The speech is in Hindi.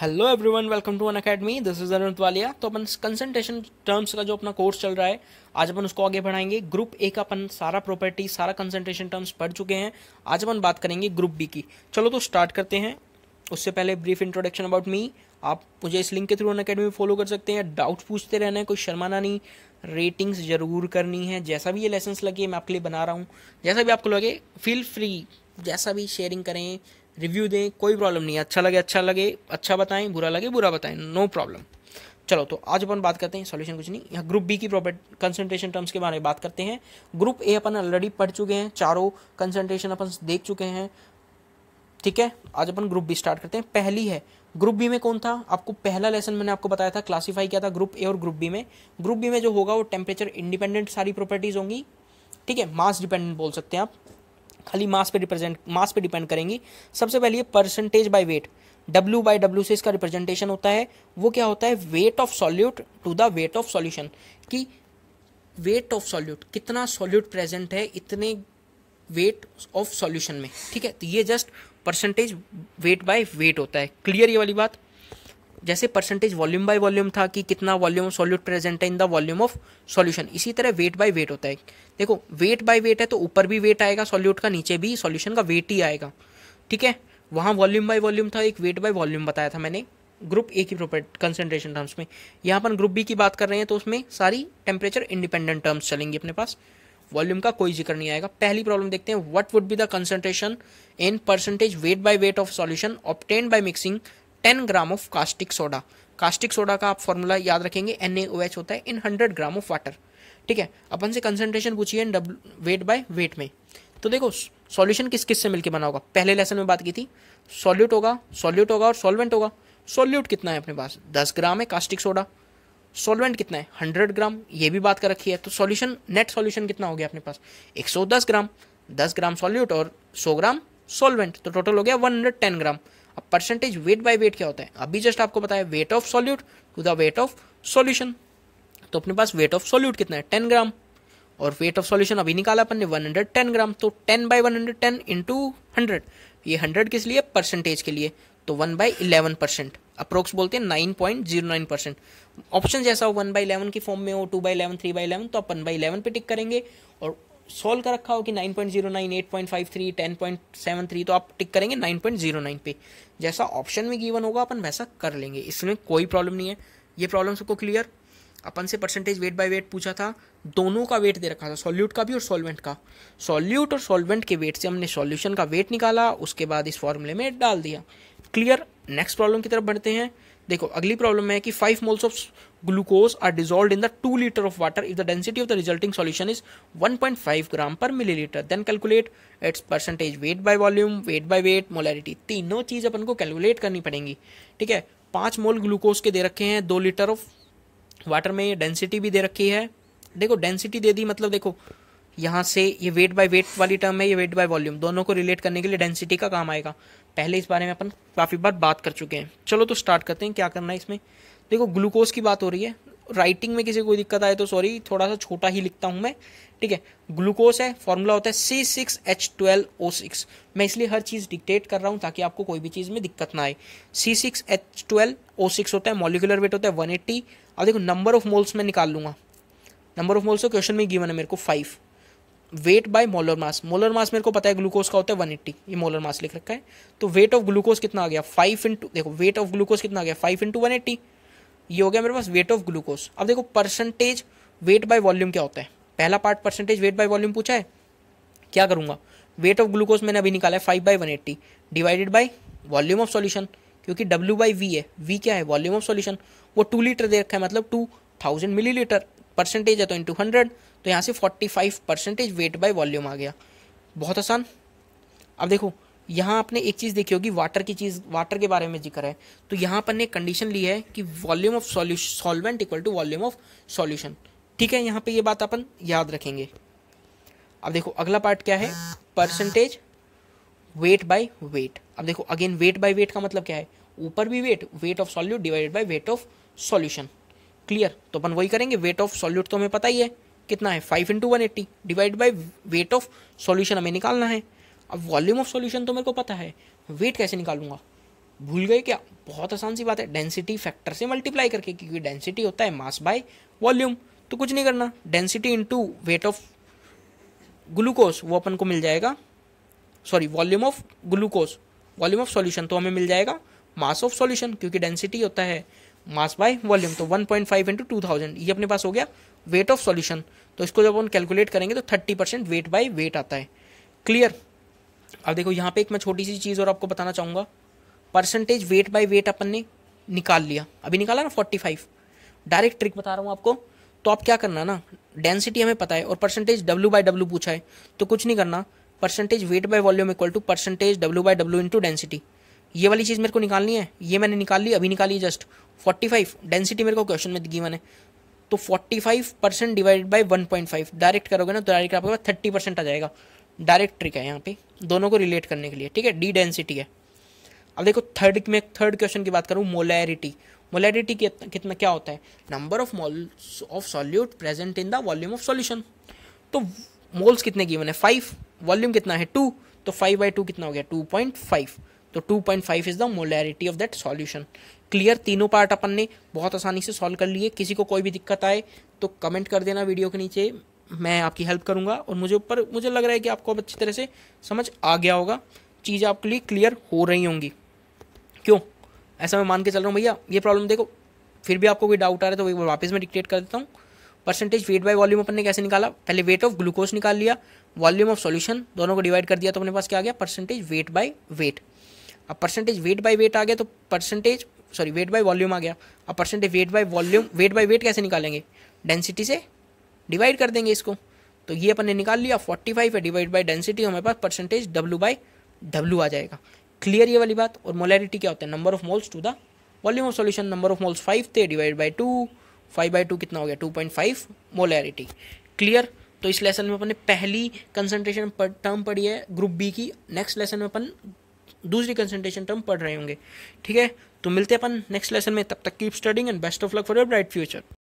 hello everyone welcome to Unacademy this is Anant Walia तो अपन कंसंट्रेशन टर्म्स का जो अपना कोर्स चल रहा है आज अपन उसको आगे बढ़ाएंगे ग्रुप ए का अपन सारा प्रॉपर्टी सारा कंसंट्रेशन टर्म्स पढ़ चुके हैं आज अपन बात करेंगे ग्रुप बी की चलो तो स्टार्ट करते हैं उससे पहले ब्रीफ इंट्रोडक्शन अबाउट मी आप मुझे इस लिंक के थ्रू अन अकेडमी फॉलो कर सकते हैं डाउट पूछते रहना है कोई शर्माना नहीं रेटिंग्स जरूर करनी है जैसा भी ये लेसन लगे मैं आपके लिए बना रहा हूँ जैसा भी आपको लगे फील फ्री जैसा भी शेयरिंग करें रिव्यू दें कोई प्रॉब्लम नहीं अच्छा लगे अच्छा लगे अच्छा बताएं बुरा लगे बुरा बताएं नो प्रॉब्लम चलो तो आज अपन बात करते हैं सॉल्यूशन कुछ नहीं यहाँ ग्रुप बी की प्रॉपर्ट कंसंट्रेशन टर्म्स के बारे में बात करते हैं ग्रुप ए अपन ऑलरेडी पढ़ चुके हैं चारों कंसंट्रेशन अपन देख चुके हैं ठीक है आज अपन ग्रुप बी स्टार्ट करते हैं पहली है ग्रुप बी में कौन था आपको पहला लेसन मैंने आपको बताया था क्लासीफाई किया था ग्रुप ए और ग्रुप बी में ग्रुप बी में जो होगा वो टेम्परेचर इंडिपेंडेंट सारी प्रॉपर्टीज़ होंगी ठीक है मास डिपेंडेंट बोल सकते हैं आप खाली मास पे रिप्रेजेंट मास पे डिपेंड करेंगी सबसे पहले percentage by weight W by W से इसका रिप्रेजेंटेशन होता है वो क्या होता है weight of solute to the weight of solution कि वेट ऑफ सॉल्यूट कितना सॉल्यूट प्रेजेंट है इतने वेट ऑफ सॉल्यूशन में ठीक है तो ये just percentage weight by weight होता है क्लियर ये वाली बात जैसे परसेंटेज वॉल्यूम बाय वॉल्यूम था कि कितना वॉल्यूम सॉल्यूट प्रेजेंट है in the volume of solution इसी तरह वेट बाय वेट होता है देखो वेट बाय वेट है तो ऊपर भी वेट आएगा सॉल्यूट का नीचे भी सॉल्यूशन का वेट ही आएगा ठीक है वहाँ वॉल्यूम बाय वॉल्यूम था एक वेट बाय वॉल्यूम बताया था मैंने ग्रुप ए की प्रोपर्ट कंसेंट्रेशन टर्म्स में यहाँ पर ग्रुप बी की बात कर रहे हैं तो उसमें सारी टेम्परेचर इंडिपेंडेंट टर्म्स चलेंगी अपने पास वॉल्यूम का कोई जिक्र नहीं आएगा पहली प्रॉब्लम देखते हैं what would be the concentration in percentage weight by weight of solution obtained by mixing ten gram of caustic soda caustic soda का आप फॉर्मूला याद रखेंगे एन होता है in hundred gram of water ठीक है अपन से कंसेंट्रेशन पूछिए वेट बाय वेट में तो देखो सॉल्यूशन किस किस से मिलकर बना होगा पहले लेसन में बात की थी सॉल्यूट होगा सॉल्यूट होगा और सॉल्वेंट होगा सॉल्यूट कितना है अपने पास दस ग्राम है कास्टिक सोडा सॉल्वेंट कितना है हंड्रेड ग्राम ये भी बात कर रखी है तो सॉल्यूशन नेट सॉल्यूशन कितना हो गया अपने पास एक सौ दस ग्राम दस ग्राम सॉल्यूट और सौ ग्राम सॉल्वेंट तो टोटल हो गया वन हंड्रेड टेन ग्राम अब परसेंटेज वेट बाय वेट क्या होता है अभी जस्ट आपको बताया weight of solute to the weight of solution तो अपने पास वेट ऑफ सॉल्यूट कितना है 10 ग्राम और वेट ऑफ सॉल्यूशन अभी निकाला अपन ने 110 ग्राम तो 10 बाई 110 इंटू हंड्रेड ये हंड्रेड किस लिए परसेंटेज के लिए तो one by eleven percent approx बोलते हैं nine point zero nine percent option जैसा हो वन बाई इलेवन की फॉर्म में हो two by eleven three by eleven तो अपन बाई इलेवन पे टिक करेंगे और सोल्व कर रखा हो कि 9.09, 8.53, 10.73 तो आप टिक करेंगे 9.09 पे जैसा ऑप्शन में गिवन होगा अपन वैसा कर लेंगे इसमें कोई प्रॉब्लम नहीं है ये प्रॉब्लम सबको क्लियर अपन से परसेंटेज वेट बाय वेट पूछा था दोनों का वेट दे रखा था सॉल्यूट का भी और सॉल्वेंट का सॉल्यूट और सॉल्वेंट के वेट से हमने सॉल्यूशन का वेट निकाला उसके बाद इस फॉर्मूले में डाल दिया क्लियर नेक्स्ट प्रॉब्लम की तरफ बढ़ते हैं देखो अगली प्रॉब्लम है कि five moles of glucose are dissolve in the two litre of water if the density of the resulting solution is 1.5 gram per millilitre then calculate its percentage weight by volume weight by weight molarity तीनों चीज़ अपन को कैलकुलेट करनी पड़ेंगी ठीक है पांच मोल ग्लूकोज के दे रखे हैं दो लीटर ऑफ वाटर में डेंसिटी भी दे रखी है देखो डेंसिटी दे दी मतलब देखो यहाँ से ये वेट बाय वेट वाली टर्म है ये वेट बाय वॉल्यूम दोनों को रिलेट करने के लिए डेंसिटी का काम आएगा पहले इस बारे में अपन काफ़ी बार बात कर चुके हैं चलो तो स्टार्ट करते हैं क्या करना है इसमें देखो ग्लूकोज की बात हो रही है राइटिंग में किसी कोई दिक्कत आए तो सॉरी थोड़ा सा छोटा ही लिखता हूँ मैं ठीक है ग्लूकोज है फॉर्मूला होता है C six H twelve O six मैं इसलिए हर चीज़ डिक्टेट कर रहा हूँ ताकि आपको कोई भी चीज़ में दिक्कत ना आए C six H twelve O six होता है मॉलिकुलर वेट होता है वन एट्टी अब देखो नंबर ऑफ मोल्स मैं निकाल लूँगा नंबर ऑफ मोल्स तो क्वेश्चन में गिवन है मेरे को five weight by molar mass molar mass मेरे को पता है ग्लूकोज का होता है 180 ये मोलर मास लिख रखा है तो वेट ऑफ ग्लूकोज कितना आ गया फाइव इंटू देखो वेट ऑफ ग्लूकोज कितना आ गया फाइव इंटू वन ये हो गया मेरे पास वेट ऑफ ग्लूकोज अब देखो परसेंटेज वेट बाय वॉल्यूम क्या होता है पहला part percentage weight by volume पूछा है क्या करूंगा वेट ऑफ ग्लूकोज मैंने अभी निकाला है five by one eighty divided by volume of solution क्योंकि डब्ल्यू बाई वी है वी क्या है वॉल्यूम ऑफ सोल्यूशन वो टू लीटर दे रखा है मतलब two thousand millilitre percentage है तो इंटू हंड्रेड तो यहाँ से forty five percentage weight by volume आ गया बहुत आसान अब देखो यहाँ आपने एक चीज़ देखी होगी वाटर की चीज़ वाटर के बारे में जिक्र है तो यहाँ पर ने कंडीशन ली है कि volume of solution solvent equal to volume of solution ठीक है यहाँ पे ये बात अपन याद रखेंगे अब देखो अगला पार्ट क्या है परसेंटेज वेट बाय वेट अब देखो अगेन वेट बाय वेट का मतलब क्या है ऊपर भी weight weight of solute divided by weight of solution clear तो अपन वही करेंगे वेट ऑफ सॉल्यूट तो हमें पता ही है कितना है five into one eighty divide by weight of solution हमें निकालना है अब वॉल्यूम ऑफ सॉल्यूशन तो मेरे को पता है वेट कैसे निकालूंगा भूल गए क्या बहुत आसान सी बात है डेंसिटी फैक्टर से मल्टीप्लाई करके क्योंकि डेंसिटी होता है मास बाय वॉल्यूम तो कुछ नहीं करना density into weight of glucose वो अपन को मिल जाएगा sorry volume of glucose volume of solution तो हमें मिल जाएगा मास ऑफ सॉल्यूशन क्योंकि डेंसिटी होता है मास बाय वॉल्यूम तो 1.5 point five into two thousand ये अपने पास हो गया वेट ऑफ सॉल्यूशन तो इसको जब हम कैलकुलेट करेंगे तो 30 परसेंट वेट बाय वेट आता है क्लियर अब देखो यहाँ पे एक मैं छोटी सी चीज़ और आपको बताना चाहूँगा परसेंटेज वेट बाय वेट अपन ने निकाल लिया अभी निकाला ना फोर्टी फाइव डायरेक्ट ट्रिक बता रहा हूँ आपको तो आप क्या करना ना डेंसिटी हमें पता है और परसेंटेज डब्ल्यू बाई डब्ल्यू पूछा है तो कुछ नहीं करना percentage weight by volume equal to percentage W by W into density ये वाली चीज़ मेरे को निकालनी है ये मैंने निकाल ली अभी निकाली जस्ट 45 डेंसिटी मेरे को क्वेश्चन में दिखी मैंने तो 45 परसेंट डिवाइड बाई 1.5 डायरेक्ट करोगे ना तो डायरेक्ट आपके पास थर्टी परसेंट आ जाएगा डायरेक्ट ट्रिक है यहाँ पे दोनों को रिलेट करने के लिए ठीक है डी डेंसिटी है अब देखो थर्ड में थर्ड क्वेश्चन की बात करूँ मोलैरिटी मोलैरिटी कितना क्या होता है number of moles of solute present in the volume of solution तो मोल्स कितने की मैंने फाइव वॉल्यूम कितना है टू तो फाइव बाई टू कितना हो गया टू पॉइंट फाइव तो 2.5 is the molarity of that solution clear तीनों पार्ट अपन ने बहुत आसानी से सॉल्व कर लिए किसी को कोई भी दिक्कत आए तो कमेंट कर देना वीडियो के नीचे मैं आपकी हेल्प करूंगा और मुझे ऊपर मुझे लग रहा है कि आपको अब अच्छी तरह से समझ आ गया होगा चीज़ें आपके लिए क्लियर हो रही होंगी क्यों ऐसा मैं मान के चल रहा हूँ भैया ये प्रॉब्लम देखो फिर भी आपको कोई डाउट आ रहा है तो वो वापस मैं डिक्टेट कर देता हूँ परसेंटेज वेट बाय वॉल्यूम अपन ने कैसे निकाला पहले वेट ऑफ ग्लूकोज निकाल लिया वॉल्यूम ऑफ सॉल्यूशन दोनों को डिवाइड कर दिया तो अपने पास क्या आ गया परसेंटेज वेट बाय वेट अब परसेंटेज वेट बाय वेट आ गया तो percentage sorry weight by volume आ गया अब percentage weight by volume weight by weight कैसे निकालेंगे डेंसिटी से डिवाइड कर देंगे इसको तो ये अपन ने निकाल लिया फोर्टी फाइव है डिवाइड बाई डेंसिटी हमारे पास परसेंटेज डब्ल्यू बाई डब्ल्यू आ जाएगा क्लियर ये वाली बात और मोलैरिटी क्या होता है number of moles to the volume of solution number of moles five थे divide by two five by two कितना हो गया two point five molarity clear तो इस लेसन में अपन ने पहली कंसंट्रेशन टर्म पढ़ी है ग्रुप बी की नेक्स्ट लेसन में अपन दूसरी कंसनट्रेशन टर्म पढ़ रहे होंगे ठीक है तो मिलते हैं अपन नेक्स्ट लेसन में तब तक keep studying and best of luck for your bright future